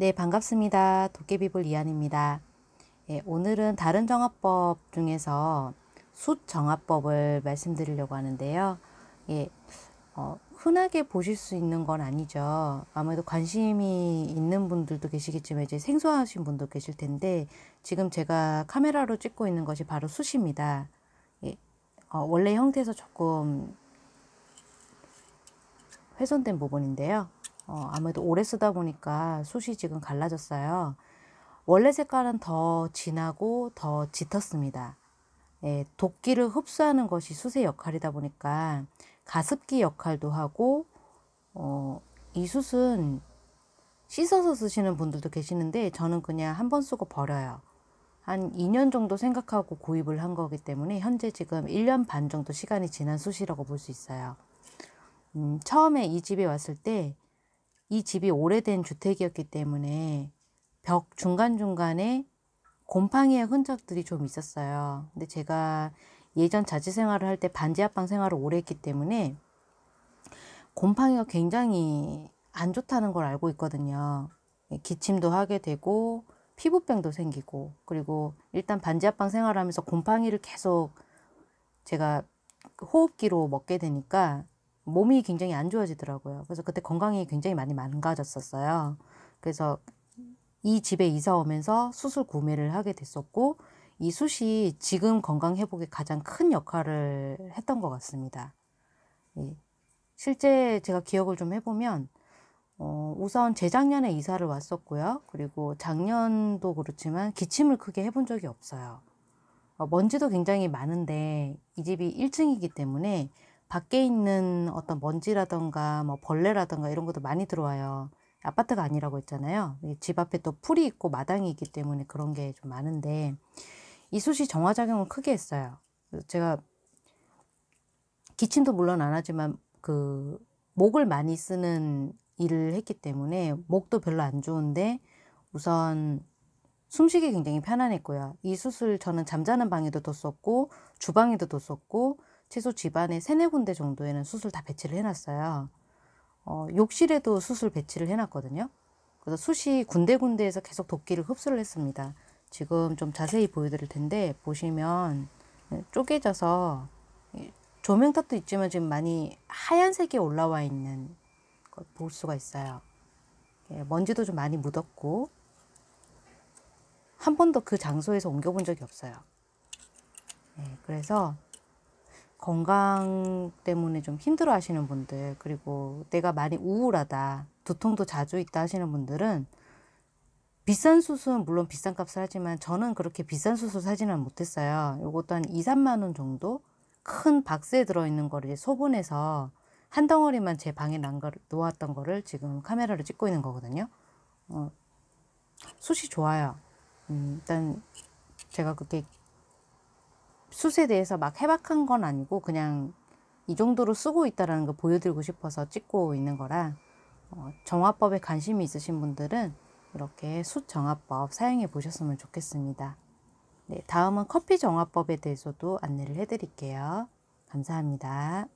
네, 반갑습니다. 도깨비볼 이한입니다. 예, 오늘은 다른 정화법 중에서 숫 정화법을 말씀드리려고 하는데요. 예, 어, 흔하게 보실 수 있는 건 아니죠. 아무래도 관심이 있는 분들도 계시겠지만 이제 생소하신 분도 계실 텐데 지금 제가 카메라로 찍고 있는 것이 바로 숫입니다. 예, 어, 원래 형태에서 조금 훼손된 부분인데요. 어, 아무래도 오래 쓰다 보니까 숱이 지금 갈라졌어요. 원래 색깔은 더 진하고 더 짙었습니다. 예, 도끼를 흡수하는 것이 수의 역할이다 보니까 가습기 역할도 하고 어, 이 숱은 씻어서 쓰시는 분들도 계시는데 저는 그냥 한 번 쓰고 버려요. 한 2년 정도 생각하고 구입을 한 거기 때문에 현재 지금 1년 반 정도 시간이 지난 숱이라고 볼 수 있어요. 음, 처음에 이 집에 왔을 때이 집이 오래된 주택이었기 때문에 벽 중간중간에 곰팡이의 흔적들이 좀 있었어요. 근데 제가 예전 자취 생활을 할 때 반지 하방 생활을 오래 했기 때문에 곰팡이가 굉장히 안 좋다는 걸 알고 있거든요. 예, 기침도 하게 되고 피부병도 생기고 그리고 일단 반지 하방 생활하면서 곰팡이를 계속 제가 호흡기로 먹게 되니까 몸이 굉장히 안 좋아지더라고요. 그래서 그때 건강이 굉장히 많이 망가졌었어요. 그래서 이 집에 이사 오면서 수술 구매를 하게 됐었고 이 숯이 지금 건강 회복에 가장 큰 역할을 했던 것 같습니다. 예. 실제 제가 기억을 좀 해보면 어, 우선 재작년에 이사를 왔었고요. 그리고 작년도 그렇지만 기침을 크게 해본 적이 없어요. 어, 먼지도 굉장히 많은데 이 집이 1층이기 때문에 밖에 있는 어떤 먼지라던가 뭐 벌레라던가 이런 것도 많이 들어와요. 아파트가 아니라고 했잖아요. 집 앞에 또 풀이 있고 마당이 있기 때문에 그런 게 좀 많은데 이쑤이 정화작용을 크게 했어요. 제가 기침도 물론 안 하지만 그 목을 많이 쓰는 일을 했기 때문에 목도 별로 안 좋은데 우선 숨쉬기 굉장히 편안했고요. 이 수술 저는 잠자는 방에도 뒀었고 주방에도 뒀었고 최소 집안에 세네 군데 정도에는 수술 다 배치를 해놨어요. 어, 욕실에도 수술 배치를 해놨거든요. 그래서 숱이 군데군데에서 계속 도끼를 흡수를 했습니다. 지금 좀 자세히 보여드릴 텐데 보시면 쪼개져서 조명 탓도 있지만 지금 많이 하얀색이 올라와 있는 걸 볼 수가 있어요. 예, 먼지도 좀 많이 묻었고 한 번도 그 장소에서 옮겨본 적이 없어요. 예, 그래서 건강 때문에 좀 힘들어 하시는 분들, 그리고 내가 많이 우울하다, 두통도 자주 있다 하시는 분들은 비싼 수술은 물론 비싼 값을 하지만 저는 그렇게 비싼 수술 사지는 못했어요. 요것도 한 2, 3만 원 정도? 큰 박스에 들어있는 거를 소분해서 한 덩어리만 제 방에 놓았던 거를 지금 카메라로 찍고 있는 거거든요. 어, 숱이 좋아요. 음, 일단 제가 그렇게 숯에 대해서 막 해박한 건 아니고 그냥 이 정도로 쓰고 있다라는 걸 보여드리고 싶어서 찍고 있는 거라 어, 정화법에 관심이 있으신 분들은 이렇게 숯 정화법 사용해 보셨으면 좋겠습니다. 네, 다음은 커피 정화법에 대해서도 안내를 해드릴게요. 감사합니다.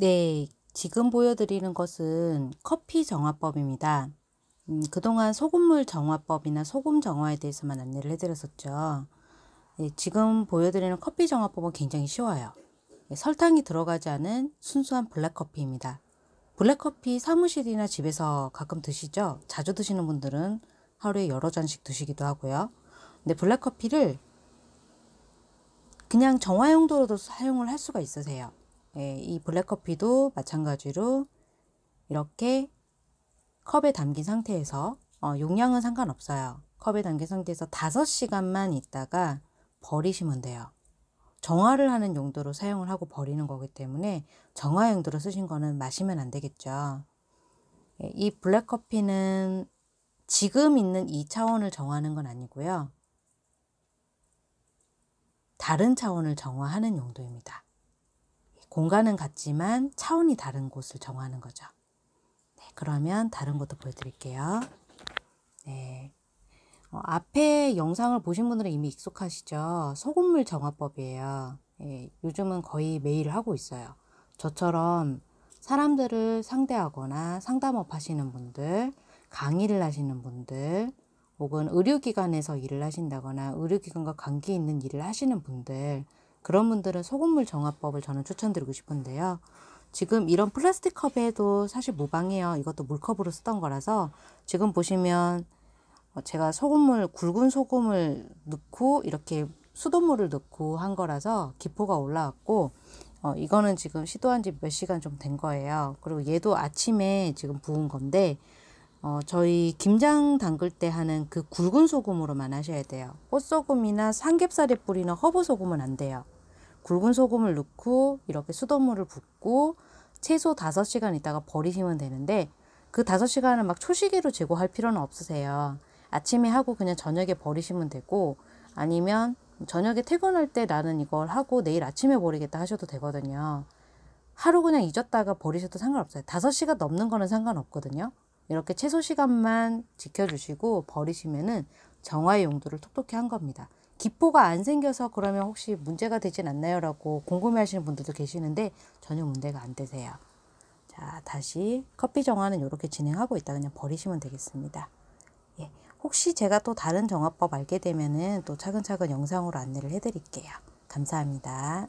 네, 지금 보여드리는 것은 커피 정화법입니다. 음, 그동안 소금물 정화법이나 소금 정화에 대해서만 안내를 해드렸었죠. 예, 지금 보여드리는 커피 정화법은 굉장히 쉬워요. 예, 설탕이 들어가지 않은 순수한 블랙커피입니다. 블랙커피 사무실이나 집에서 가끔 드시죠? 자주 드시는 분들은 하루에 여러 잔씩 드시기도 하고요. 근데 블랙커피를 그냥 정화 용도로도 사용을 할 수가 있으세요. 예, 이 블랙커피도 마찬가지로 이렇게 컵에 담긴 상태에서 어, 용량은 상관없어요. 컵에 담긴 상태에서 5시간만 있다가 버리시면 돼요. 정화를 하는 용도로 사용을 하고 버리는 거기 때문에 정화 용도로 쓰신 거는 마시면 안 되겠죠. 예, 이 블랙커피는 지금 있는 이 차원을 정하는 건 아니고요. 다른 차원을 정화하는 용도입니다. 공간은 같지만 차원이 다른 곳을 정하는 거죠. 네, 그러면 다른 것도 보여드릴게요. 네, 어, 앞에 영상을 보신 분들은 이미 익숙하시죠? 소금물 정화법이에요. 예, 요즘은 거의 매일 하고 있어요. 저처럼 사람들을 상대하거나 상담업 하시는 분들, 강의를 하시는 분들, 혹은 의료기관에서 일을 하신다거나 의료기관과 관계 있는 일을 하시는 분들, 그런 분들은 소금물 정화법을 저는 추천드리고 싶은데요. 지금 이런 플라스틱 컵에도 사실 무방해요. 이것도 물컵으로 쓰던 거라서 지금 보시면 어, 제가 소금물 굵은 소금을 넣고 이렇게 수돗물을 넣고 한 거라서 기포가 올라왔고 어, 이거는 지금 시도한 지 몇 시간 좀 된 거예요. 그리고 얘도 아침에 지금 부은 건데 어, 저희 김장 담글 때 하는 그 굵은 소금으로만 하셔야 돼요. 꽃소금이나 삼겹살에 뿌리는 허브소금은 안 돼요. 굵은 소금을 넣고 이렇게 수돗물을 붓고 채소 다섯 시간 있다가 버리시면 되는데 그 다섯 시간은막 초시계로 제거할 필요는 없으세요. 아침에 하고 그냥 저녁에 버리시면 되고 아니면 저녁에 퇴근할 때 나는 이걸 하고 내일 아침에 버리겠다 하셔도 되거든요. 하루 그냥 잊었다가 버리셔도 상관없어요. 5 시간 넘는 거는 상관없거든요. 이렇게 최소 시간만 지켜주시고 버리시면은 정화의 용도를 톡톡히 한 겁니다. 기포가 안 생겨서 그러면 혹시 문제가 되진 않나요? 라고 궁금해 하시는 분들도 계시는데 전혀 문제가 안 되세요. 자, 다시 커피 정화는 이렇게 진행하고 있다. 그냥 버리시면 되겠습니다. 혹시 제가 또 다른 정화법 알게 되면은 또 차근차근 영상으로 안내를 해드릴게요. 감사합니다.